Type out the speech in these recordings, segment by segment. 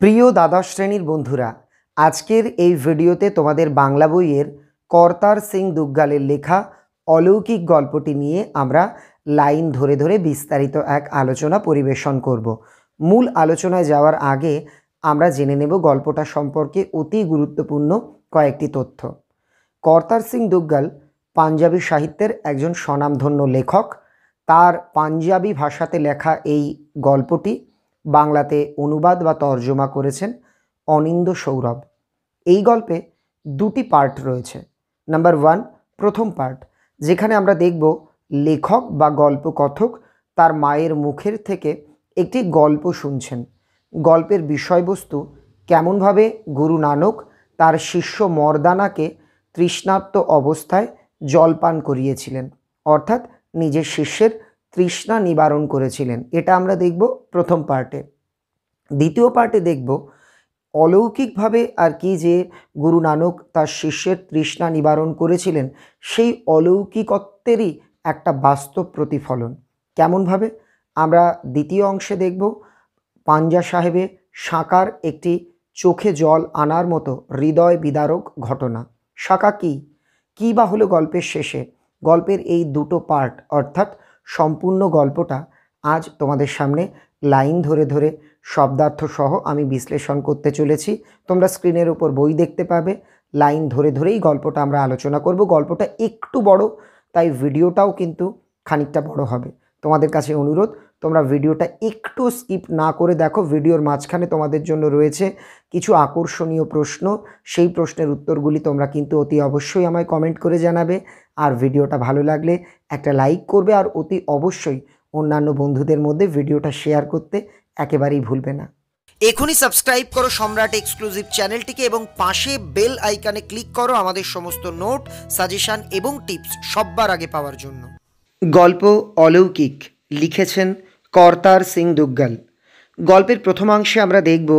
প্রিয় দ্বাদশ শ্রেণীর বন্ধুরা আজকের এই ভিডিওতে তোমাদের বাংলা বইয়ের কর্তার সিং দুগ্গালের লেখা অলৌকিক গল্পটি নিয়ে আমরা লাইন ধরে ধরে বিস্তারিত এক আলোচনা পরিবেশন করব মূল আলোচনায় যাওয়ার আগে আমরা জেনে নেব গল্পটা সম্পর্কে অতি গুরুত্বপূর্ণ কয়েকটি তথ্য কর্তার সিং দুগ্গাল পাঞ্জাবি সাহিত্যের একজন স্বনামধন্য লেখক তার পাঞ্জাবি ভাষাতে লেখা এই গল্পটি বাংলাতে অনুবাদ বা তর্জমা করেছেন অনিন্দ সৌরভ এই গল্পে দুটি পার্ট রয়েছে নাম্বার ওয়ান প্রথম পার্ট যেখানে আমরা দেখব লেখক বা গল্পকথক তার মায়ের মুখের থেকে একটি গল্প শুনছেন গল্পের বিষয়বস্তু কেমনভাবে গুরু নানক তার শিষ্য মর্দানাকে তৃষ্ণাত্ম অবস্থায় জলপান করিয়েছিলেন অর্থাৎ নিজের শিষ্যের তৃষ্ণা নিবারণ করেছিলেন এটা আমরা দেখব প্রথম পার্টে দ্বিতীয় পার্টে দেখব অলৌকিকভাবে আর কি যে গুরু নানক তার শিষ্যের তৃষ্ণা নিবারণ করেছিলেন সেই অলৌকিকত্বেরই একটা বাস্তব প্রতিফলন কেমনভাবে আমরা দ্বিতীয় অংশে দেখব পাঞ্জা সাহেবে সাঁকার একটি চোখে জল আনার মতো হৃদয় বিদারক ঘটনা সাঁকা কী কী বা হলো গল্পের শেষে গল্পের এই দুটো পার্ট অর্থাৎ সম্পূর্ণ গল্পটা আজ তোমাদের সামনে লাইন ধরে ধরে শব্দার্থ সহ আমি বিশ্লেষণ করতে চলেছি তোমরা স্ক্রিনের ওপর বই দেখতে পাবে লাইন ধরে ধরেই গল্পটা আমরা আলোচনা করব গল্পটা একটু বড় তাই ভিডিওটাও কিন্তু খানিকটা বড় হবে তোমাদের কাছে অনুরোধ তোমরা ভিডিওটা একটু স্কিপ না করে দেখো ভিডিওর মাঝখানে তোমাদের জন্য রয়েছে কিছু আকর্ষণীয় প্রশ্ন সেই প্রশ্নের উত্তরগুলি তোমরা কিন্তু অতি অবশ্যই আমায় কমেন্ট করে জানাবে আর ভিডিওটা ভালো লাগলে একটা লাইক করবে আর অতি অবশ্যই অন্যান্য বন্ধুদের মধ্যে ভিডিওটা শেয়ার করতে একেবারেই ভুলবে না এখনই সাবস্ক্রাইব করো সম্রাট এক্সক্লুসিভ চ্যানেলটিকে এবং পাশে বেল আইকানে ক্লিক করো আমাদের সমস্ত নোট সাজেশান এবং টিপস সব্বার আগে পাওয়ার জন্য গল্প অলৌকিক লিখেছেন কর্তার সিং দুগ্গাল গল্পের প্রথমাংশে আমরা দেখব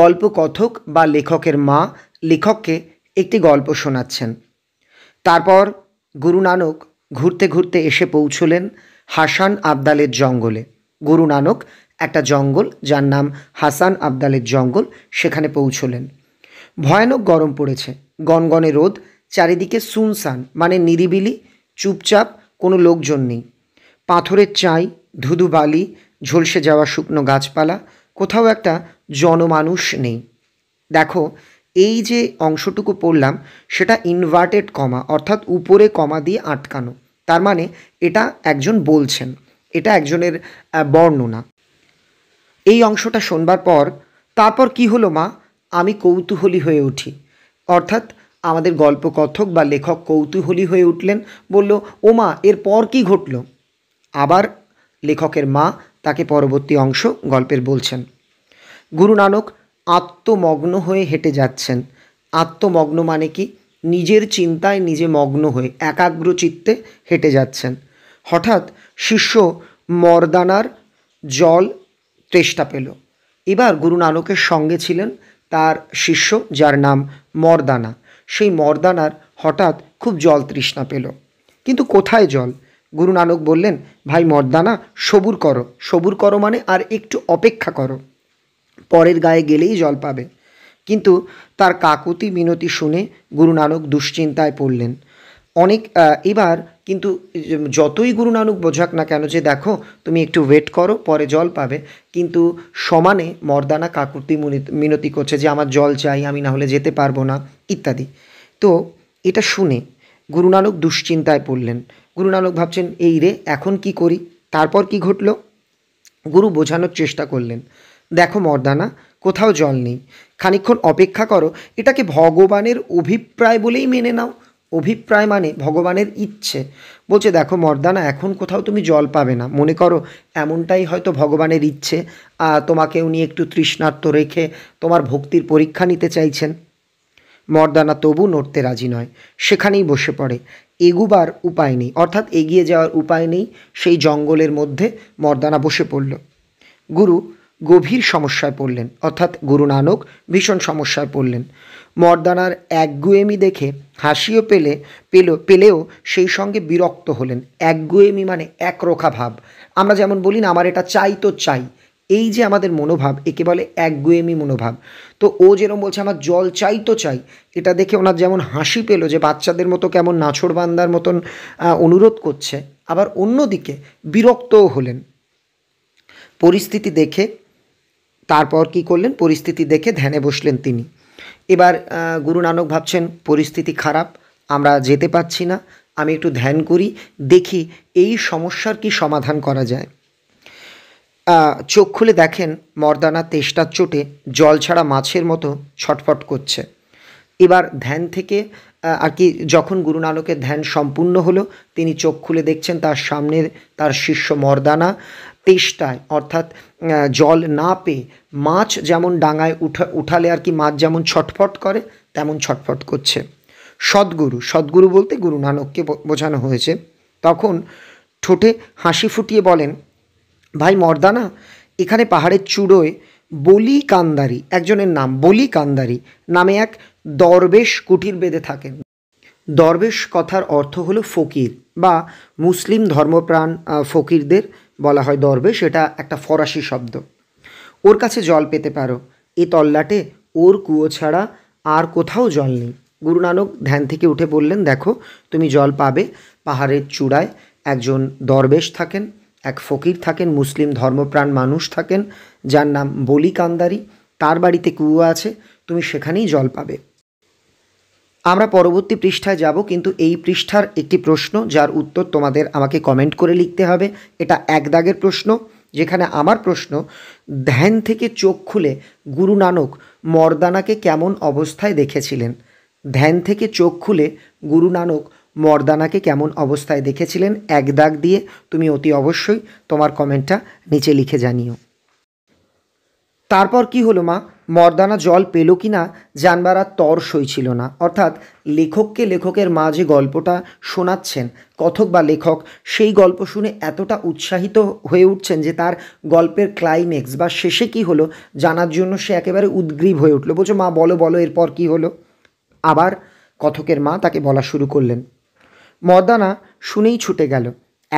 গল্প কথক বা লেখকের মা লেখককে একটি গল্প শোনাচ্ছেন তারপর গুরু নানক ঘুরতে ঘুরতে এসে পৌঁছলেন হাসান আবদালের জঙ্গলে গুরু নানক একটা জঙ্গল যার নাম হাসান আবদালের জঙ্গল সেখানে পৌঁছলেন ভয়ানক গরম পড়েছে গনগনে রোদ চারিদিকে সুনসান মানে নিরিবিলি চুপচাপ কোনো লোকজন নেই পাথরের চাই ধুধু বালি ঝলসে যাওয়া শুকনো গাছপালা কোথাও একটা জনমানুষ নেই দেখো এই যে অংশটুকু পড়লাম সেটা ইনভার্টেড কমা অর্থাৎ উপরে কমা দিয়ে আটকানো তার মানে এটা একজন বলছেন এটা একজনের বর্ণনা এই অংশটা শোনবার পর তারপর কি হলো মা আমি কৌতূহলী হয়ে উঠি অর্থাৎ আমাদের গল্প কথক বা লেখক কৌতূহলী হয়ে উঠলেন বলল ও মা এরপর কি ঘটলো আবার লেখকের মা তাকে পরবর্তী অংশ গল্পের বলছেন গুরু নানক আত্মমগ্ন হয়ে হেঁটে যাচ্ছেন আত্মমগ্ন মানে কি নিজের চিন্তায় নিজে মগ্ন হয়ে একাগ্র চিত্তে হেঁটে যাচ্ছেন হঠাৎ শিষ্য মর্দানার জল তেষ্টা পেল এবার গুরু নানকের সঙ্গে ছিলেন তার শিষ্য যার নাম মর্দানা সেই মর্দানার হঠাৎ খুব জল তৃষ্ণা পেল কিন্তু কোথায় জল গুরু নানক বললেন ভাই মর্দানা সবুর করো সবুর করো মানে আর একটু অপেক্ষা করো পরের গায়ে গেলেই জল পাবে কিন্তু তার কাকুতি মিনতি শুনে গুরু নানক দুশ্চিন্তায় পড়লেন অনেক এবার কিন্তু যতই গুরু নানক বোঝাক না কেন যে দেখো তুমি একটু ওয়েট করো পরে জল পাবে কিন্তু সমানে মর্দানা কাকুতি মিনতি করছে যে আমার জল চাই আমি না হলে যেতে পারবো না ইত্যাদি তো এটা শুনে গুরু নানক দুশ্চিন্তায় পড়লেন গুরু নানক ভাবছেন এই রে এখন কি করি তারপর কি ঘটল গুরু বোঝানোর চেষ্টা করলেন দেখো মর্দানা কোথাও জল নেই খানিক্ষণ অপেক্ষা করো এটাকে ভগবানের অভিপ্রায় বলেই মেনে নাও অভিপ্রায় মানে ভগবানের ইচ্ছে বলছে দেখো মর্দানা এখন কোথাও তুমি জল পাবে না মনে করো এমনটাই হয়তো ভগবানের ইচ্ছে তোমাকে উনি একটু তৃষ্ণার্ত রেখে তোমার ভক্তির পরীক্ষা নিতে চাইছেন মর্দানা তবু নড়তে রাজি নয় সেখানেই বসে পড়ে এগুবার উপায় নেই অর্থাৎ এগিয়ে যাওয়ার উপায় নেই সেই জঙ্গলের মধ্যে মর্দানা বসে পড়ল গুরু গভীর সমস্যায় পড়লেন অর্থাৎ গুরু নানক ভীষণ সমস্যায় পড়লেন মর্দানার একগুয়েমি দেখে হাসিও পেলে পেল পেলেও সেই সঙ্গে বিরক্ত হলেন একগুয়েমি মানে একরোখা ভাব আমরা যেমন বলি না আমার এটা চাই তো চাই এই যে আমাদের মনোভাব একে বলে একগুয়েমি মনোভাব তো ও যেরকম বলছে আমার জল চাই তো চাই এটা দেখে ওনার যেমন হাসি পেলো যে বাচ্চাদের মতো কেমন বান্দার মতন অনুরোধ করছে আবার অন্যদিকে বিরক্তও হলেন পরিস্থিতি দেখে তারপর কি করলেন পরিস্থিতি দেখে ধ্যানে বসলেন তিনি এবার গুরু নানক ভাবছেন পরিস্থিতি খারাপ আমরা যেতে পারছি না আমি একটু ধ্যান করি দেখি এই সমস্যার কি সমাধান করা যায় চোখ খুলে দেখেন মর্দানা তেষ্টার চোটে জল ছাড়া মাছের মতো ছটফট করছে এবার ধ্যান থেকে আর কি যখন গুরু নানকের ধ্যান সম্পূর্ণ হলো তিনি চোখ খুলে দেখছেন তার সামনে তার শিষ্য মর্দানা তেষ্টায় অর্থাৎ জল না পেয়ে মাছ যেমন ডাঙায় উঠা উঠালে আর কি মাছ যেমন ছটফট করে তেমন ছটফট করছে সদ্গুরু সদ্গুরু বলতে গুরু নানককে বোঝানো হয়েছে তখন ঠোঁটে হাসি ফুটিয়ে বলেন ভাই মর্দানা এখানে পাহাড়ের চূড়োয় বলি কান্দারি একজনের নাম বলি কান্দারি নামে এক দরবেশ কুটির বেঁধে থাকেন দরবেশ কথার অর্থ হলো ফকির বা মুসলিম ধর্মপ্রাণ ফকিরদের বলা হয় দরবেশ এটা একটা ফরাসি শব্দ ওর কাছে জল পেতে পারো এ তল্লাটে ওর কুয়ো ছাড়া আর কোথাও জল নেই গুরু নানক ধ্যান থেকে উঠে বললেন দেখো তুমি জল পাবে পাহাড়ের চূড়ায় একজন দরবেশ থাকেন এক ফকির থাকেন মুসলিম ধর্মপ্রাণ মানুষ থাকেন যার নাম বলি কান্দারি তার বাড়িতে কুয়ো আছে তুমি সেখানেই জল পাবে আমরা পরবর্তী পৃষ্ঠায় যাব কিন্তু এই পৃষ্ঠার একটি প্রশ্ন যার উত্তর তোমাদের আমাকে কমেন্ট করে লিখতে হবে এটা এক দাগের প্রশ্ন যেখানে আমার প্রশ্ন ধ্যান থেকে চোখ খুলে গুরু নানক মর্দানাকে কেমন অবস্থায় দেখেছিলেন ধ্যান থেকে চোখ খুলে গুরু নানক মর্দানাকে কেমন অবস্থায় দেখেছিলেন এক দাগ দিয়ে তুমি অতি অবশ্যই তোমার কমেন্টটা নিচে লিখে জানিও তারপর কি হলো মা মর্দানা জল পেল কি না জানবার আর তর সইছিল না অর্থাৎ লেখককে লেখকের মা যে গল্পটা শোনাচ্ছেন কথক বা লেখক সেই গল্প শুনে এতটা উৎসাহিত হয়ে উঠছেন যে তার গল্পের ক্লাইম্যাক্স বা শেষে কি হলো জানার জন্য সে একেবারে উদ্গ্রীব হয়ে উঠলো বলছো মা বলো বলো এরপর কি হলো আবার কথকের মা তাকে বলা শুরু করলেন মদানা শুনেই ছুটে গেল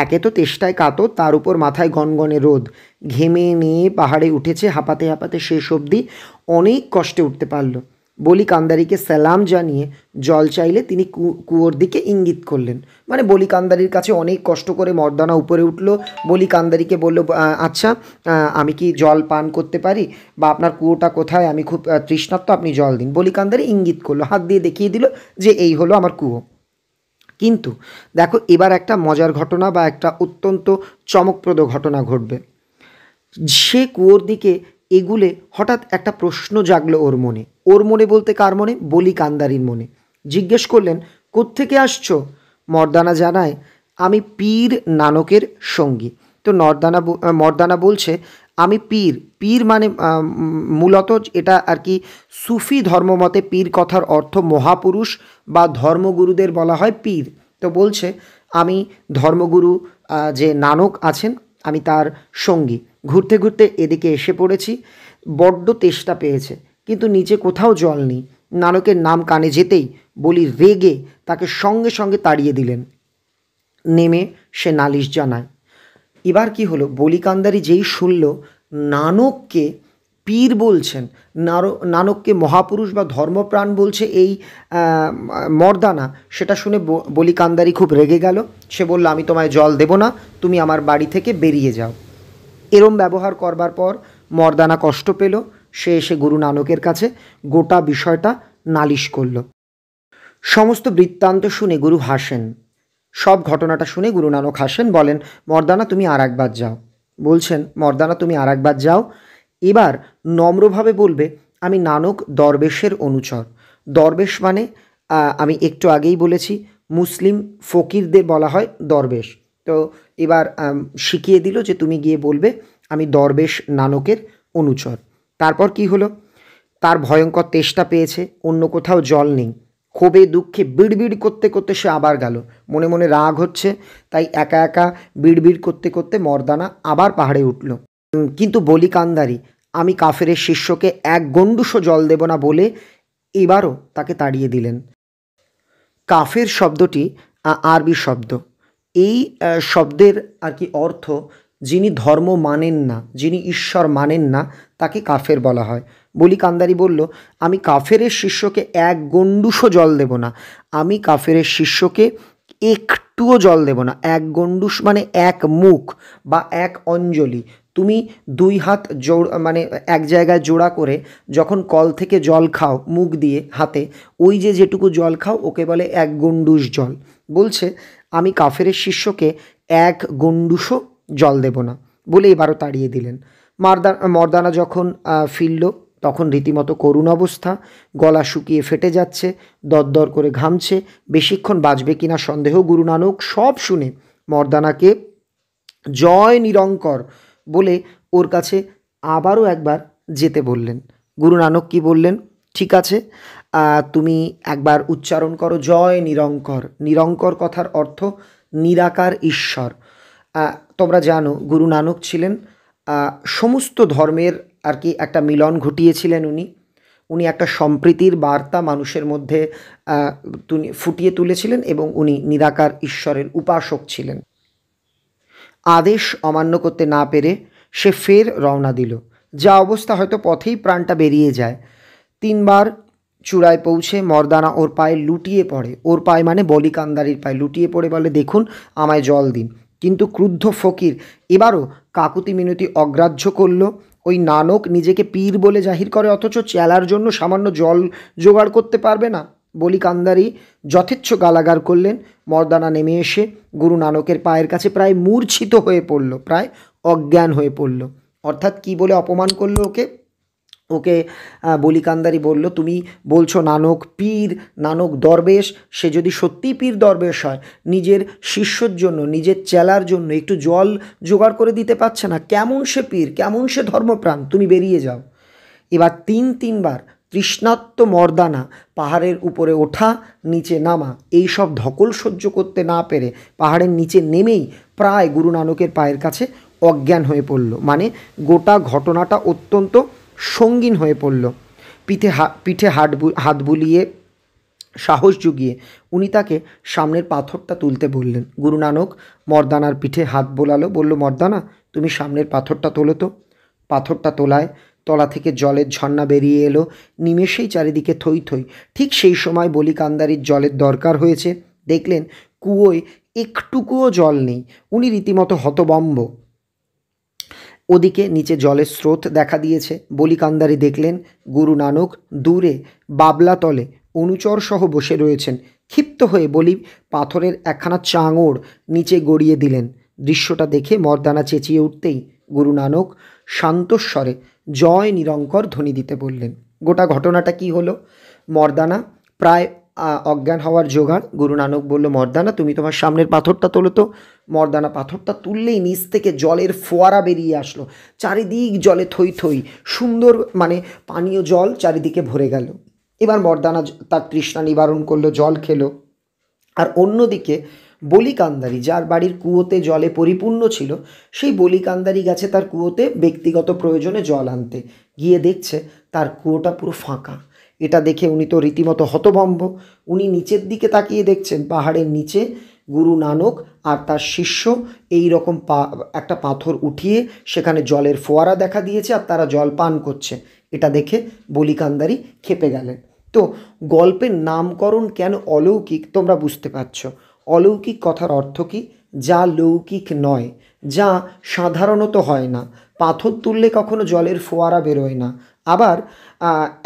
একে তো তেষ্টায় কাতর তার উপর মাথায় গনগনে রোদ ঘেমে নিয়ে পাহাড়ে উঠেছে হাঁপাতে হাঁপাতে শেষ অবধি অনেক কষ্টে উঠতে পারল বলি কান্দারিকে সালাম জানিয়ে জল চাইলে তিনি কুয়োর দিকে ইঙ্গিত করলেন মানে বলি কান্দারির কাছে অনেক কষ্ট করে মর্দানা উপরে উঠল বলি কান্দারিকে বলল আচ্ছা আমি কি জল পান করতে পারি বা আপনার কুয়োটা কোথায় আমি খুব তৃষ্ণার্ত আপনি জল দিন বলি কান্দারি ইঙ্গিত করলো হাত দিয়ে দেখিয়ে দিল যে এই হলো আমার কুয়ো কিন্তু দেখো এবার একটা মজার ঘটনা বা একটা অত্যন্ত চমকপ্রদ ঘটনা ঘটবে সে কুয়োর দিকে এগুলে হঠাৎ একটা প্রশ্ন জাগলো ওর মনে ওর মনে বলতে কার মনে বলি কান্দারির মনে জিজ্ঞেস করলেন কোত্থেকে আসছো মর্দানা জানায় আমি পীর নানকের সঙ্গী তো নর্দানা মর্দানা বলছে আমি পীর পীর মানে মূলত এটা আর কি সুফি ধর্মমতে পীর কথার অর্থ মহাপুরুষ বা ধর্মগুরুদের বলা হয় পীর তো বলছে আমি ধর্মগুরু যে নানক আছেন আমি তার সঙ্গী ঘুরতে ঘুরতে এদিকে এসে পড়েছি বড্ড তেষ্টা পেয়েছে কিন্তু নিচে কোথাও জল নেই নানকের নাম কানে যেতেই বলি রেগে তাকে সঙ্গে সঙ্গে তাড়িয়ে দিলেন নেমে সে নালিশ জানায় এবার কি হলো বলিকান্দারি যেই শুনল নানককে পীর বলছেন নানককে মহাপুরুষ বা ধর্মপ্রাণ বলছে এই মর্দানা সেটা শুনে বলি কান্দারি খুব রেগে গেল সে বলল আমি তোমায় জল দেব না তুমি আমার বাড়ি থেকে বেরিয়ে যাও এরম ব্যবহার করবার পর মর্দানা কষ্ট পেল সে এসে গুরু নানকের কাছে গোটা বিষয়টা নালিশ করল সমস্ত বৃত্তান্ত শুনে গুরু হাসেন সব ঘটনাটা শুনে গুরু নানক হাসেন বলেন মর্দানা তুমি আর একবার যাও বলছেন মর্দানা তুমি আর একবার যাও এবার নম্রভাবে বলবে আমি নানক দরবেশের অনুচর দরবেশ মানে আমি একটু আগেই বলেছি মুসলিম ফকিরদের বলা হয় দরবেশ তো এবার শিখিয়ে দিল যে তুমি গিয়ে বলবে আমি দরবেশ নানকের অনুচর তারপর কি হলো তার ভয়ঙ্কর তেষ্টা পেয়েছে অন্য কোথাও জল নেই ক্ষোভে দুঃখে বিড়বিড় করতে করতে সে আবার গেল মনে মনে রাগ হচ্ছে তাই একা একা বিড়বিড় করতে করতে মর্দানা আবার পাহাড়ে উঠল কিন্তু বলি কান্দারি আমি কাফেরের শিষ্যকে এক গণ্ডুষ জল দেব না বলে এবারও তাকে তাড়িয়ে দিলেন কাফের শব্দটি আরবি শব্দ এই শব্দের আর কি অর্থ যিনি ধর্ম মানেন না যিনি ঈশ্বর মানেন না তাকে কাফের বলা হয় বলি কান্দারি বলল আমি কাফেরের শিষ্যকে এক গণ্ডুসও জল দেব না আমি কাফেরের শিষ্যকে একটুও জল দেব না এক গণ্ডুস মানে এক মুখ বা এক অঞ্জলি তুমি দুই হাত জোড় মানে এক জায়গায় জোড়া করে যখন কল থেকে জল খাও মুখ দিয়ে হাতে ওই যে যেটুকু জল খাও ওকে বলে এক গণ্ডুস জল বলছে আমি কাফেরের শিষ্যকে এক গণ্ডুসও জল দেব না বলে এবারও তাড়িয়ে দিলেন মারদা মর্দানা যখন ফিরল তখন রীতিমতো করুণ অবস্থা গলা শুকিয়ে ফেটে যাচ্ছে দরদর করে ঘামছে বেশিক্ষণ বাঁচবে কিনা সন্দেহ গুরু নানক সব শুনে মর্দানাকে জয় নিরঙ্কর বলে ওর কাছে আবারও একবার যেতে বললেন গুরু নানক কি বললেন ঠিক আছে তুমি একবার উচ্চারণ করো জয় নিরঙ্কর নিরঙ্কর কথার অর্থ নিরাকার ঈশ্বর তোমরা জানো গুরু নানক ছিলেন সমস্ত ধর্মের আর কি একটা মিলন ঘটিয়েছিলেন উনি উনি একটা সম্প্রীতির বার্তা মানুষের মধ্যে ফুটিয়ে তুলেছিলেন এবং উনি নিরাকার ঈশ্বরের উপাসক ছিলেন আদেশ অমান্য করতে না পেরে সে ফের রওনা দিল যা অবস্থা হয়তো পথেই প্রাণটা বেরিয়ে যায় তিনবার চূড়ায় পৌঁছে মর্দানা ওর পায়ে লুটিয়ে পড়ে ওর পায়ে মানে বলিকান্দারির পায়ে লুটিয়ে পড়ে বলে দেখুন আমায় জল দিন কিন্তু ক্রুদ্ধ ফকির এবারও কাকুতি মিনতি অগ্রাহ্য করল ওই নানক নিজেকে পীর বলে জাহির করে অথচ চেলার জন্য সামান্য জল জোগাড় করতে পারবে না বলি কান্দারি যথেচ্ছ গালাগার করলেন মর্দানা নেমে এসে গুরু নানকের পায়ের কাছে প্রায় মূর্ছিত হয়ে পড়ল প্রায় অজ্ঞান হয়ে পড়ল অর্থাৎ কি বলে অপমান করলো ওকে ওকে বলিকান্দারি বলল তুমি বলছো নানক পীর নানক দরবেশ সে যদি সত্যি পীর দরবেশ হয় নিজের শিষ্যর জন্য নিজের চেলার জন্য একটু জল জোগাড় করে দিতে পারছে না কেমন সে পীর কেমন সে ধর্মপ্রাণ তুমি বেরিয়ে যাও এবার তিন তিনবার তৃষ্ণাত্ম মর্দানা পাহাড়ের উপরে ওঠা নিচে নামা এই সব ধকল সহ্য করতে না পেরে পাহাড়ের নিচে নেমেই প্রায় গুরু নানকের পায়ের কাছে অজ্ঞান হয়ে পড়ল মানে গোটা ঘটনাটা অত্যন্ত সঙ্গীন হয়ে পড়ল পিঠে হা পিঠে হাট হাত বুলিয়ে সাহস জুগিয়ে উনি তাকে সামনের পাথরটা তুলতে বললেন গুরু নানক মর্দানার পিঠে হাত বোলালো বলল মর্দানা তুমি সামনের পাথরটা তোলো তো পাথরটা তোলায় তলা থেকে জলের ঝর্ণা বেরিয়ে এলো নিমেষেই চারিদিকে থই থই ঠিক সেই সময় বলিকান্দারির জলের দরকার হয়েছে দেখলেন কুয়োয় একটুকুও জল নেই উনি রীতিমতো হতবম্ব ওদিকে নিচে জলের স্রোত দেখা দিয়েছে বলিকান্দারি দেখলেন গুরু নানক দূরে বাবলাতলে অনুচরসহ বসে রয়েছেন ক্ষিপ্ত হয়ে বলি পাথরের একখানা চাঙড় নিচে গড়িয়ে দিলেন দৃশ্যটা দেখে মর্দানা চেঁচিয়ে উঠতেই গুরু নানক শান্তস্বরে জয় নিরঙ্কর ধ্বনি দিতে বললেন গোটা ঘটনাটা কি হলো মর্দানা প্রায় অজ্ঞান হওয়ার যোগান গুরু নানক বলল মর্দানা তুমি তোমার সামনের পাথরটা তোলো তো মর্দানা পাথরটা তুললেই নিচ থেকে জলের ফোয়ারা বেরিয়ে আসলো চারিদিক জলে থই থই সুন্দর মানে পানীয় জল চারিদিকে ভরে গেল এবার মর্দানা তার তৃষ্ণা নিবারণ করলো জল খেলো আর অন্যদিকে বলিকান্দারি যার বাড়ির কুয়োতে জলে পরিপূর্ণ ছিল সেই বলিকান্দারি গেছে তার কুয়োতে ব্যক্তিগত প্রয়োজনে জল আনতে গিয়ে দেখছে তার কুয়োটা পুরো ফাঁকা এটা দেখে উনি তো রীতিমতো হতভম্ব উনি নিচের দিকে তাকিয়ে দেখছেন পাহাড়ের নিচে গুরু নানক আর তার শিষ্য এই রকম পা একটা পাথর উঠিয়ে সেখানে জলের ফোয়ারা দেখা দিয়েছে আর তারা জল পান করছে এটা দেখে বলিকান্দারি খেপে গেলেন তো গল্পের নামকরণ কেন অলৌকিক তোমরা বুঝতে পারছ অলৌকিক কথার অর্থ কী যা লৌকিক নয় যা সাধারণত হয় না পাথর তুললে কখনো জলের ফোয়ারা বেরোয় না আবার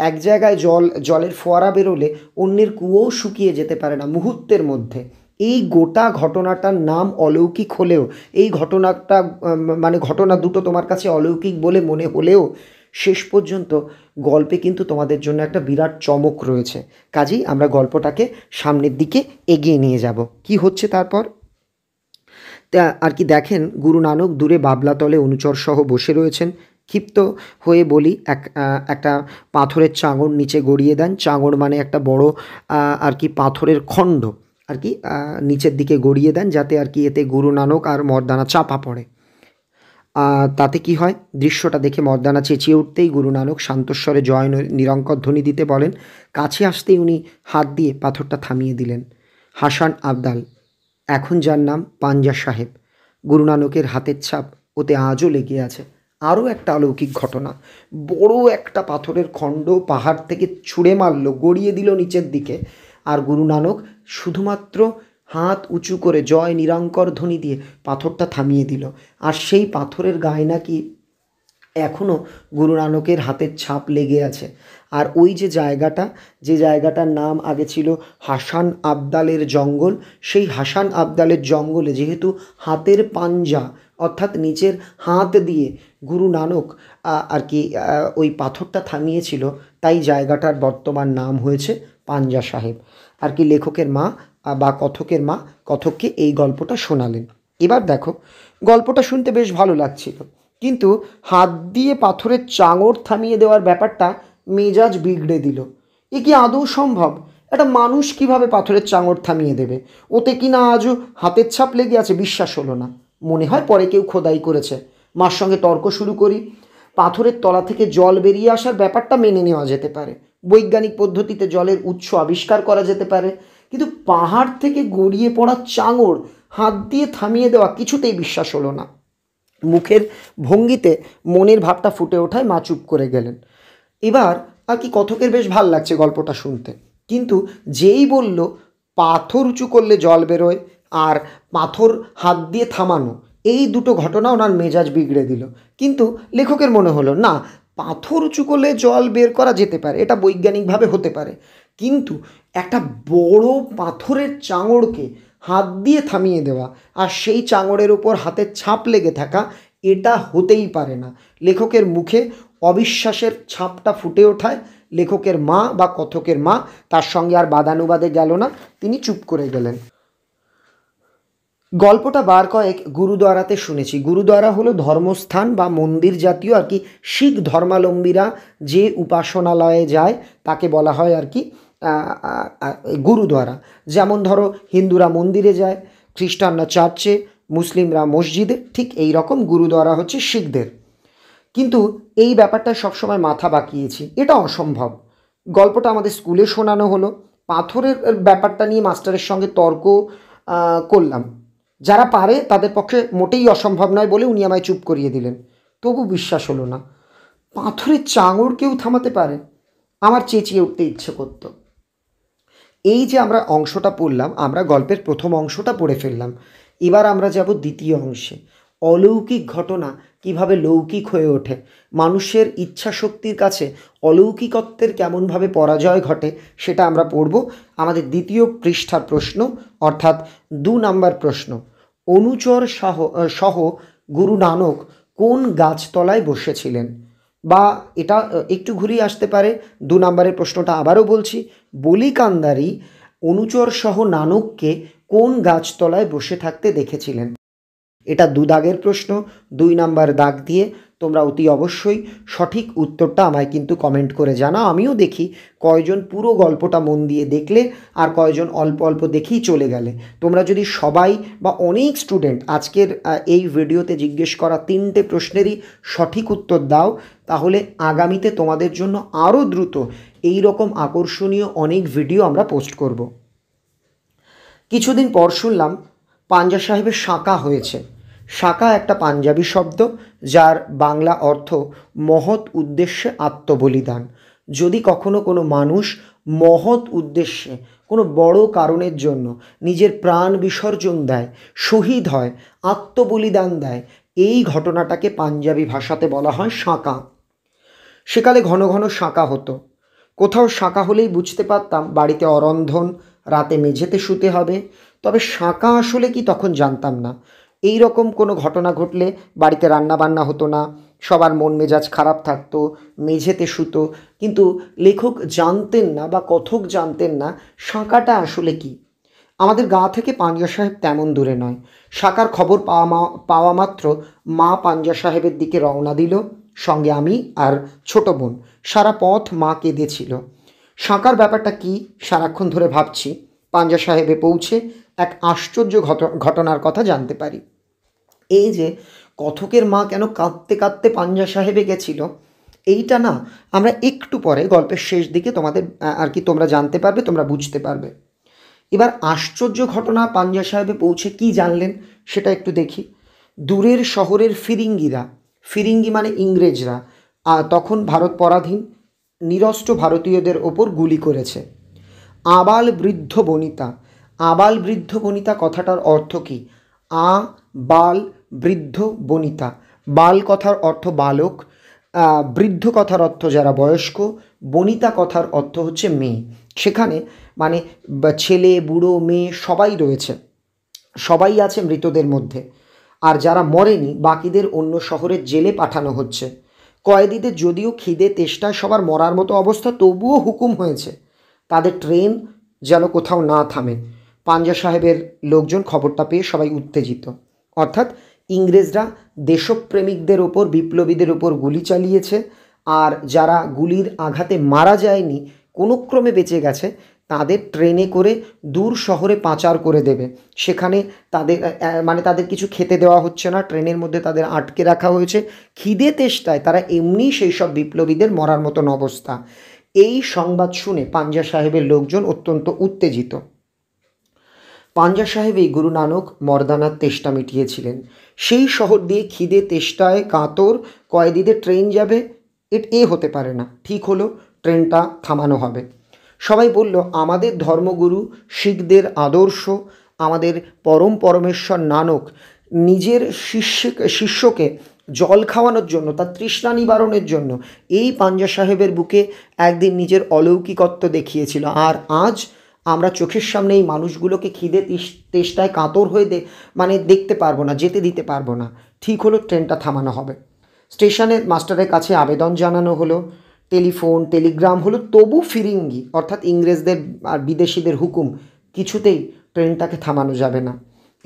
এক জায়গায় জল জলের ফোয়ারা বেরোলে অন্যের কুয়োও শুকিয়ে যেতে পারে না মুহূর্তের মধ্যে এই গোটা ঘটনাটার নাম অলৌকিক হলেও এই ঘটনাটা মানে ঘটনা দুটো তোমার কাছে অলৌকিক বলে মনে হলেও শেষ পর্যন্ত গল্পে কিন্তু তোমাদের জন্য একটা বিরাট চমক রয়েছে কাজেই আমরা গল্পটাকে সামনের দিকে এগিয়ে নিয়ে যাব কি হচ্ছে তারপর আর কি দেখেন গুরু নানক দূরে বাবলাতলে অনুচর সহ বসে রয়েছেন ক্ষিপ্ত হয়ে বলি এক একটা পাথরের চাঙড় নিচে গড়িয়ে দেন চাঙড় মানে একটা বড় আর কি পাথরের খণ্ড আর কি নিচের দিকে গড়িয়ে দেন যাতে আর কি এতে গুরু নানক আর মর্দানা চাপা পড়ে তাতে কি হয় দৃশ্যটা দেখে মর্দানা চেঁচিয়ে উঠতেই গুরু নানক শান্তস্বরে জয় নিরঙ্কর ধ্বনি দিতে বলেন কাছে আসতেই উনি হাত দিয়ে পাথরটা থামিয়ে দিলেন হাসান আবদাল এখন যার নাম পাঞ্জা সাহেব গুরু নানকের হাতের ছাপ ওতে আজও লেগে আছে আরও একটা অলৌকিক ঘটনা বড় একটা পাথরের খণ্ড পাহাড় থেকে ছুঁড়ে মারল গড়িয়ে দিল নিচের দিকে আর গুরু নানক শুধুমাত্র হাত উঁচু করে জয় নিরঙ্কর ধ্বনি দিয়ে পাথরটা থামিয়ে দিল আর সেই পাথরের গায়ে নাকি এখনও গুরু নানকের হাতের ছাপ লেগে আছে আর ওই যে জায়গাটা যে জায়গাটার নাম আগে ছিল হাসান আবদালের জঙ্গল সেই হাসান আবদালের জঙ্গলে যেহেতু হাতের পাঞ্জা অর্থাৎ নিজের হাত দিয়ে গুরু নানক আর কি ওই পাথরটা থামিয়েছিল তাই জায়গাটার বর্তমান নাম হয়েছে পাঞ্জা সাহেব আর কি লেখকের মা বা কথকের মা কথককে এই গল্পটা শোনালেন এবার দেখো গল্পটা শুনতে বেশ ভালো লাগছিল কিন্তু হাত দিয়ে পাথরের চাঙর থামিয়ে দেওয়ার ব্যাপারটা মেজাজ বিগড়ে দিল এ কি আদৌ সম্ভব একটা মানুষ কিভাবে পাথরের চাঙর থামিয়ে দেবে ওতে কি না আজও হাতের ছাপ লেগে আছে বিশ্বাস হলো না মনে হয় পরে কেউ খোদাই করেছে মার সঙ্গে তর্ক শুরু করি পাথরের তলা থেকে জল বেরিয়ে আসার ব্যাপারটা মেনে নেওয়া যেতে পারে বৈজ্ঞানিক পদ্ধতিতে জলের উৎস আবিষ্কার করা যেতে পারে কিন্তু পাহাড় থেকে গড়িয়ে পড়া চাঙড় হাত দিয়ে থামিয়ে দেওয়া কিছুতেই বিশ্বাস হলো না মুখের ভঙ্গিতে মনের ভাবটা ফুটে ওঠায় মা চুপ করে গেলেন এবার আর কি কথকের বেশ ভাল লাগছে গল্পটা শুনতে কিন্তু যেই বলল পাথর উঁচু করলে জল বেরোয় আর পাথর হাত দিয়ে থামানো এই দুটো ঘটনা ওনার মেজাজ বিগড়ে দিল কিন্তু লেখকের মনে হলো না পাথর চুকলে জল বের করা যেতে পারে এটা বৈজ্ঞানিকভাবে হতে পারে কিন্তু একটা বড় পাথরের চাঙড়কে হাত দিয়ে থামিয়ে দেওয়া আর সেই চাঙড়ের ওপর হাতের ছাপ লেগে থাকা এটা হতেই পারে না লেখকের মুখে অবিশ্বাসের ছাপটা ফুটে ওঠায় লেখকের মা বা কথকের মা তার সঙ্গে আর বাদানুবাদে গেল না তিনি চুপ করে গেলেন গল্পটা বার কয়েক গুরুদ্বারাতে শুনেছি গুরুদ্বারা হলো ধর্মস্থান বা মন্দির জাতীয় আর কি শিখ ধর্মালম্বীরা যে উপাসনালয়ে যায় তাকে বলা হয় আর কি গুরুদ্বারা যেমন ধরো হিন্দুরা মন্দিরে যায় খ্রিস্টানরা চার্চে মুসলিমরা মসজিদে ঠিক এই রকম গুরুদ্বারা হচ্ছে শিখদের কিন্তু এই ব্যাপারটা সবসময় মাথা বাঁকিয়েছি এটা অসম্ভব গল্পটা আমাদের স্কুলে শোনানো হলো পাথরের ব্যাপারটা নিয়ে মাস্টারের সঙ্গে তর্ক করলাম যারা পারে তাদের পক্ষে মোটেই অসম্ভব নয় বলে উনি আমায় চুপ করিয়ে দিলেন তবু বিশ্বাস হলো না পাথরের চাঙড় কেউ থামাতে পারে আমার চেঁচিয়ে উঠতে ইচ্ছে করত এই যে আমরা অংশটা পড়লাম আমরা গল্পের প্রথম অংশটা পড়ে ফেললাম এবার আমরা যাব দ্বিতীয় অংশে অলৌকিক ঘটনা কিভাবে লৌকিক হয়ে ওঠে মানুষের ইচ্ছা শক্তির কাছে অলৌকিকত্বের কেমনভাবে পরাজয় ঘটে সেটা আমরা পড়ব আমাদের দ্বিতীয় পৃষ্ঠার প্রশ্ন অর্থাৎ দু নাম্বার প্রশ্ন অনুচর সহ সহ গুরু নানক কোন গাছতলায় বসেছিলেন বা এটা একটু ঘুরিয়ে আসতে পারে দু নম্বরের প্রশ্নটা আবারও বলছি বলিকান্দারি অনুচর সহ নানককে কোন গাছতলায় বসে থাকতে দেখেছিলেন এটা দু দাগের প্রশ্ন দুই নাম্বার দাগ দিয়ে তোমরা অতি অবশ্যই সঠিক উত্তরটা আমায় কিন্তু কমেন্ট করে জানা আমিও দেখি কয়জন পুরো গল্পটা মন দিয়ে দেখলে আর কয়জন অল্প অল্প দেখেই চলে গেলে তোমরা যদি সবাই বা অনেক স্টুডেন্ট আজকের এই ভিডিওতে জিজ্ঞেস করা তিনটে প্রশ্নেরই সঠিক উত্তর দাও তাহলে আগামীতে তোমাদের জন্য আরও দ্রুত এই রকম আকর্ষণীয় অনেক ভিডিও আমরা পোস্ট করব কিছুদিন পর শুনলাম পাঞ্জা সাহেবের শাঁকা হয়েছে শাকা একটা পাঞ্জাবি শব্দ যার বাংলা অর্থ মহৎ উদ্দেশ্যে আত্মবলিদান যদি কখনো কোনো মানুষ মহৎ উদ্দেশ্যে কোনো বড় কারণের জন্য নিজের প্রাণ বিসর্জন দেয় শহীদ হয় আত্মবলিদান দেয় এই ঘটনাটাকে পাঞ্জাবি ভাষাতে বলা হয় শাঁকা সেকালে ঘন ঘন শাঁকা হতো কোথাও শাঁকা হলেই বুঝতে পারতাম বাড়িতে অরন্ধন রাতে মেঝেতে শুতে হবে তবে শাঁকা আসলে কি তখন জানতাম না এই রকম কোনো ঘটনা ঘটলে বাড়িতে রান্নাবান্না হতো না সবার মন মেজাজ খারাপ থাকতো মেঝেতে শুতো কিন্তু লেখক জানতেন না বা কথক জানতেন না সাঁকাটা আসলে কি আমাদের গা থেকে পাঞ্জা সাহেব তেমন দূরে নয় সাকার খবর পাওয়া মা পাওয়া মাত্র মা পাঞ্জা সাহেবের দিকে রওনা দিল সঙ্গে আমি আর ছোট বোন সারা পথ মা কেঁদেছিল সাঁকার ব্যাপারটা কি সারাক্ষণ ধরে ভাবছি পাঞ্জা সাহেবে পৌঁছে এক আশ্চর্য ঘটনার কথা জানতে পারি এই যে কথকের মা কেন কাঁদতে কাঁদতে পাঞ্জা সাহেবে গেছিল এইটা না আমরা একটু পরে গল্পের শেষ দিকে তোমাদের আর কি তোমরা জানতে পারবে তোমরা বুঝতে পারবে এবার আশ্চর্য ঘটনা পাঞ্জা সাহেবে পৌঁছে কি জানলেন সেটা একটু দেখি দূরের শহরের ফিরিঙ্গিরা ফিরিঙ্গি মানে ইংরেজরা তখন ভারত পরাধীন নিরস্ত্র ভারতীয়দের ওপর গুলি করেছে আবাল বৃদ্ধ বনিতা আবাল বৃদ্ধ বনিতা কথাটার অর্থ কী আ বাল বৃদ্ধ বনিতা বাল কথার অর্থ বালক বৃদ্ধ কথার অর্থ যারা বয়স্ক বনিতা কথার অর্থ হচ্ছে মেয়ে সেখানে মানে ছেলে বুড়ো মেয়ে সবাই রয়েছে সবাই আছে মৃতদের মধ্যে আর যারা মরেনি বাকিদের অন্য শহরে জেলে পাঠানো হচ্ছে কয়েদিদের যদিও খিদে তেষ্টায় সবার মরার মতো অবস্থা তবুও হুকুম হয়েছে তাদের ট্রেন যেন কোথাও না থামে পাঞ্জা সাহেবের লোকজন খবরটা পেয়ে সবাই উত্তেজিত অর্থাৎ ইংরেজরা দেশপ্রেমিকদের ওপর বিপ্লবীদের ওপর গুলি চালিয়েছে আর যারা গুলির আঘাতে মারা যায়নি কোনো ক্রমে বেঁচে গেছে তাদের ট্রেনে করে দূর শহরে পাচার করে দেবে সেখানে তাদের মানে তাদের কিছু খেতে দেওয়া হচ্ছে না ট্রেনের মধ্যে তাদের আটকে রাখা হয়েছে খিদে তেষ্টায় তারা এমনি সেই সব বিপ্লবীদের মরার মতন অবস্থা এই সংবাদ শুনে পাঞ্জা সাহেবের লোকজন অত্যন্ত উত্তেজিত পাঞ্জা সাহেব এই গুরু নানক মর্দানার তেষ্টা মিটিয়েছিলেন সেই শহর দিয়ে খিদে তেষ্টায় কাতর কয়েদিদের ট্রেন যাবে এট এ হতে পারে না ঠিক হলো ট্রেনটা থামানো হবে সবাই বলল আমাদের ধর্মগুরু শিখদের আদর্শ আমাদের পরম পরমেশ্বর নানক নিজের শিষ্য শিষ্যকে জল খাওয়ানোর জন্য তার তৃষ্ণা নিবারণের জন্য এই পাঞ্জা সাহেবের বুকে একদিন নিজের অলৌকিকত্ব দেখিয়েছিল আর আজ আমরা চোখের সামনে এই মানুষগুলোকে খিদে তেষ্টায় কাতর হয়ে দে মানে দেখতে পারবো না যেতে দিতে পারবো না ঠিক হলো ট্রেনটা থামানো হবে স্টেশনের মাস্টারের কাছে আবেদন জানানো হলো টেলিফোন টেলিগ্রাম হলো তবু ফিরিঙ্গি অর্থাৎ ইংরেজদের আর বিদেশিদের হুকুম কিছুতেই ট্রেনটাকে থামানো যাবে না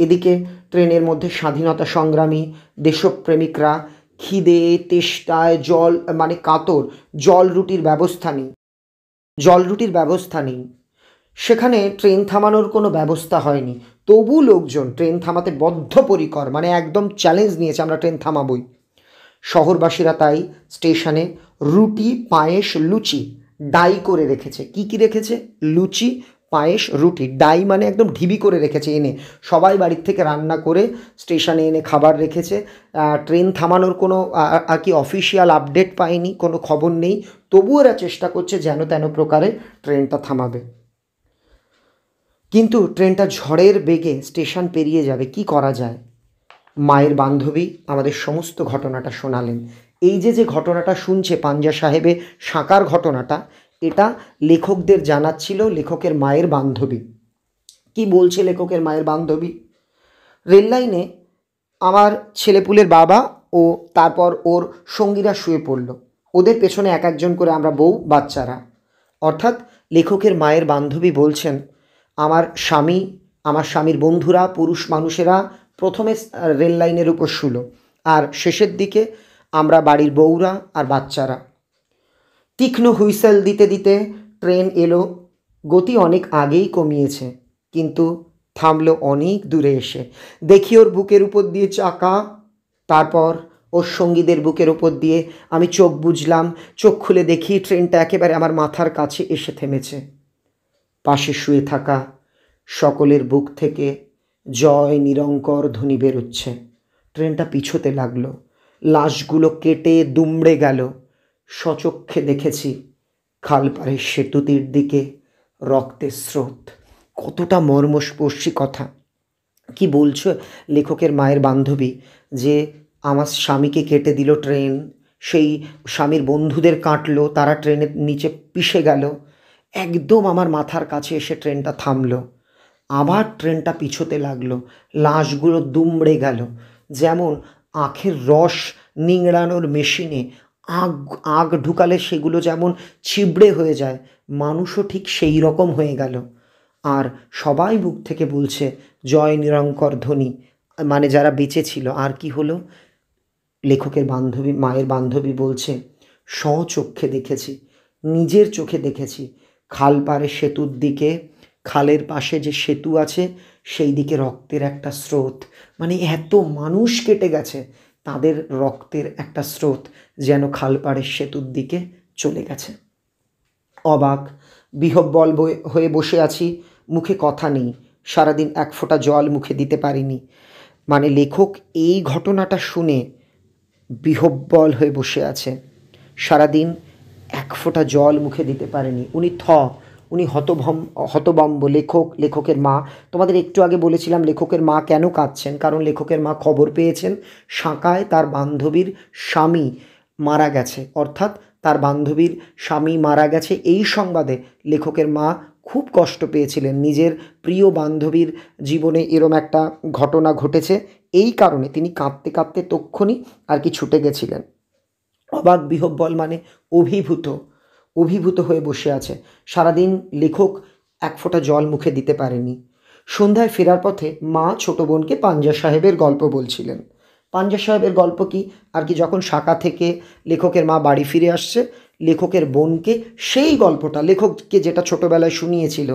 এদিকে ট্রেনের মধ্যে স্বাধীনতা সংগ্রামী দেশপ্রেমিকরা খিদে তেষ্টায় জল মানে কাতর জল রুটির ব্যবস্থা নেই জল রুটির ব্যবস্থা নেই সেখানে ট্রেন থামানোর কোনো ব্যবস্থা হয়নি তবু লোকজন ট্রেন থামাতে বদ্ধপরিকর মানে একদম চ্যালেঞ্জ নিয়েছে আমরা ট্রেন থামাবই শহরবাসীরা তাই স্টেশনে রুটি পায়েস লুচি ডাই করে রেখেছে কি কি রেখেছে লুচি পায়েস রুটি ডাই মানে একদম ঢিবি করে রেখেছে এনে সবাই বাড়ির থেকে রান্না করে স্টেশনে এনে খাবার রেখেছে ট্রেন থামানোর কোনো আর কি অফিসিয়াল আপডেট পায়নি কোনো খবর নেই তবুও এরা চেষ্টা করছে যেন তেন প্রকারে ট্রেনটা থামাবে কিন্তু ট্রেনটা ঝড়ের বেগে স্টেশন পেরিয়ে যাবে কি করা যায় মায়ের বান্ধবী আমাদের সমস্ত ঘটনাটা শোনালেন এই যে যে ঘটনাটা শুনছে পাঞ্জা সাহেবে সাঁকার ঘটনাটা এটা লেখকদের জানাচ্ছিল লেখকের মায়ের বান্ধবী কি বলছে লেখকের মায়ের বান্ধবী রেললাইনে আমার ছেলেপুলের বাবা ও তারপর ওর সঙ্গীরা শুয়ে পড়ল ওদের পেছনে এক একজন করে আমরা বউ বাচ্চারা অর্থাৎ লেখকের মায়ের বান্ধবী বলছেন আমার স্বামী আমার স্বামীর বন্ধুরা পুরুষ মানুষেরা প্রথমে রেল লাইনের উপর শুলো আর শেষের দিকে আমরা বাড়ির বউরা আর বাচ্চারা তীক্ষ্ণ হুইসেল দিতে দিতে ট্রেন এলো গতি অনেক আগেই কমিয়েছে কিন্তু থামলো অনেক দূরে এসে দেখি ওর বুকের উপর দিয়ে চাকা তারপর ওর সঙ্গীদের বুকের উপর দিয়ে আমি চোখ বুঝলাম চোখ খুলে দেখি ট্রেনটা একেবারে আমার মাথার কাছে এসে থেমেছে পাশে শুয়ে থাকা সকলের বুক থেকে জয় নিরঙ্কর ধ্বনি বেরোচ্ছে ট্রেনটা পিছুতে লাগলো লাশগুলো কেটে দুমড়ে গেল সচক্ষে দেখেছি খালপাড়ের সেতুতির দিকে রক্তের স্রোত কতটা মর্মস্পর্শী কথা কি বলছো লেখকের মায়ের বান্ধবী যে আমার স্বামীকে কেটে দিল ট্রেন সেই স্বামীর বন্ধুদের কাটলো তারা ট্রেনের নিচে পিষে গেল একদম আমার মাথার কাছে এসে ট্রেনটা থামলো আবার ট্রেনটা পিছোতে লাগলো লাশগুলো দুমড়ে গেল যেমন আখের রস নিংড়ানোর মেশিনে আগ আগ ঢুকালে সেগুলো যেমন ছিবড়ে হয়ে যায় মানুষও ঠিক সেই রকম হয়ে গেল আর সবাই বুক থেকে বলছে জয় নিরঙ্কর ধ্বনি মানে যারা বেঁচে ছিল আর কি হলো লেখকের বান্ধবী মায়ের বান্ধবী বলছে স্বচক্ষে দেখেছি নিজের চোখে দেখেছি খাল পারে সেতুর দিকে খালের পাশে যে সেতু আছে সেই দিকে রক্তের একটা স্রোত মানে এত মানুষ কেটে গেছে তাদের রক্তের একটা স্রোত যেন খাল পাড়ের সেতুর দিকে চলে গেছে অবাক বিহব্বল হয়ে বসে আছি মুখে কথা নেই সারাদিন এক ফোঁটা জল মুখে দিতে পারিনি মানে লেখক এই ঘটনাটা শুনে বিহব্বল হয়ে বসে আছে সারাদিন এক ফোঁটা জল মুখে দিতে পারেনি উনি থ উনি হতভম হতবম্ব লেখক লেখকের মা তোমাদের একটু আগে বলেছিলাম লেখকের মা কেন কাঁদছেন কারণ লেখকের মা খবর পেয়েছেন সাঁকায় তার বান্ধবীর স্বামী মারা গেছে অর্থাৎ তার বান্ধবীর স্বামী মারা গেছে এই সংবাদে লেখকের মা খুব কষ্ট পেয়েছিলেন নিজের প্রিয় বান্ধবীর জীবনে এরম একটা ঘটনা ঘটেছে এই কারণে তিনি কাঁদতে কাঁদতে তক্ষণি আর কি ছুটে গেছিলেন অবাক বিহব্বল মানে অভিভূত অভিভূত হয়ে বসে আছে সারাদিন লেখক এক ফোঁটা জল মুখে দিতে পারেনি সন্ধ্যায় ফেরার পথে মা ছোট বোনকে পাঞ্জা সাহেবের গল্প বলছিলেন পাঞ্জা সাহেবের গল্প কি আর কি যখন শাখা থেকে লেখকের মা বাড়ি ফিরে আসছে লেখকের বোনকে সেই গল্পটা লেখককে যেটা ছোটোবেলায় শুনিয়েছিল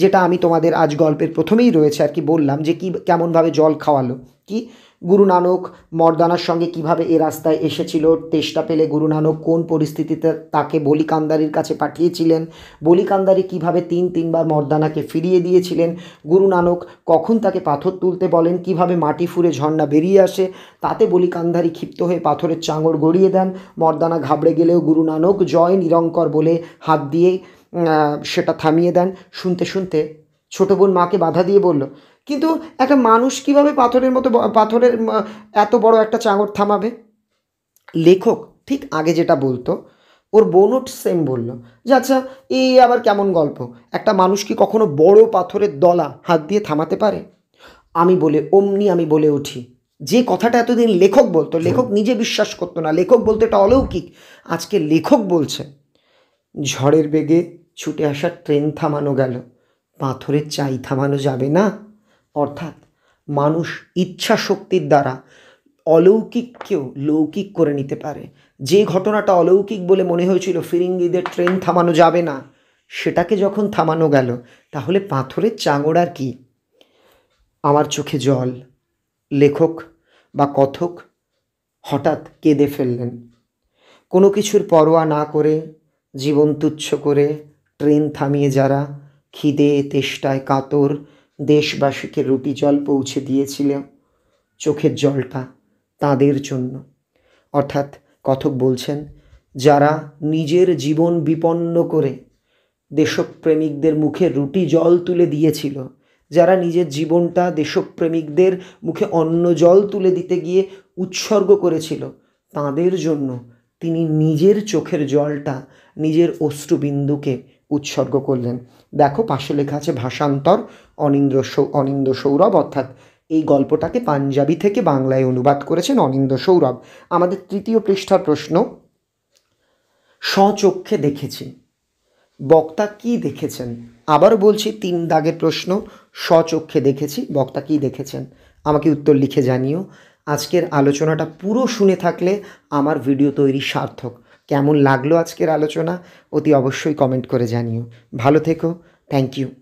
যেটা আমি তোমাদের আজ গল্পের প্রথমেই রয়েছে আর কি বললাম যে কি কেমনভাবে জল খাওয়ালো কি গুরু নানক মর্দানার সঙ্গে কিভাবে এ রাস্তায় এসেছিল তেষ্টা পেলে গুরু নানক কোন পরিস্থিতিতে তাকে বলিকান্দারির কাছে পাঠিয়েছিলেন বলিকান্দারি কিভাবে তিন তিনবার মর্দানাকে ফিরিয়ে দিয়েছিলেন গুরু নানক কখন তাকে পাথর তুলতে বলেন কিভাবে মাটি ফুরে ঝর্ণা বেরিয়ে আসে তাতে বলিকান্দারি ক্ষিপ্ত হয়ে পাথরের চাঙড় গড়িয়ে দেন মর্দানা ঘাবড়ে গেলেও গুরু নানক জয় নিরঙ্কর বলে হাত দিয়ে সেটা থামিয়ে দেন শুনতে শুনতে ছোটো বোন মাকে বাধা দিয়ে বলল কিন্তু একটা মানুষ কিভাবে পাথরের মতো পাথরের এত বড় একটা চাঙর থামাবে লেখক ঠিক আগে যেটা বলতো ওর বোনট সেম বলল যে আচ্ছা এই আবার কেমন গল্প একটা মানুষ কি কখনো বড় পাথরের দলা হাত দিয়ে থামাতে পারে আমি বলে অমনি আমি বলে উঠি যে কথাটা এতদিন লেখক বলতো লেখক নিজে বিশ্বাস করতো না লেখক বলতো এটা অলৌকিক আজকে লেখক বলছে ঝড়ের বেগে ছুটে আসা ট্রেন থামানো গেল পাথরের চাই থামানো যাবে না অর্থাৎ মানুষ ইচ্ছা শক্তির দ্বারা অলৌকিককেও লৌকিক করে নিতে পারে যে ঘটনাটা অলৌকিক বলে মনে হয়েছিল ফিরিঙ্গিদের ট্রেন থামানো যাবে না সেটাকে যখন থামানো গেল তাহলে পাথরের চাঙড় আর কি আমার চোখে জল লেখক বা কথক হঠাৎ কেঁদে ফেললেন কোনো কিছুর পরোয়া না করে জীবন তুচ্ছ করে ট্রেন থামিয়ে যারা খিদে তেষ্টায় কাতর দেশবাসীকে রুটি জল পৌঁছে দিয়েছিল চোখের জলটা তাদের জন্য অর্থাৎ কথক বলছেন যারা নিজের জীবন বিপন্ন করে দেশপ্রেমিকদের মুখে রুটি জল তুলে দিয়েছিল যারা নিজের জীবনটা দেশপ্রেমিকদের মুখে অন্ন জল তুলে দিতে গিয়ে উৎসর্গ করেছিল তাদের জন্য তিনি নিজের চোখের জলটা নিজের অশ্রুবিন্দুকে উৎসর্গ করলেন দেখো পাশে লেখা আছে ভাষান্তর অনিন্দ্র অনিন্দ সৌরভ অর্থাৎ এই গল্পটাকে পাঞ্জাবি থেকে বাংলায় অনুবাদ করেছেন অনিন্দ সৌরভ আমাদের তৃতীয় পৃষ্ঠার প্রশ্ন স্বচক্ষে দেখেছি বক্তা কি দেখেছেন আবার বলছি তিন দাগের প্রশ্ন স্বচক্ষে দেখেছি বক্তা কি দেখেছেন আমাকে উত্তর লিখে জানিও আজকের আলোচনাটা পুরো শুনে থাকলে আমার ভিডিও তৈরি সার্থক কেমন লাগলো আজকের আলোচনা অতি অবশ্যই কমেন্ট করে জানিও ভালো থেকো থ্যাংক ইউ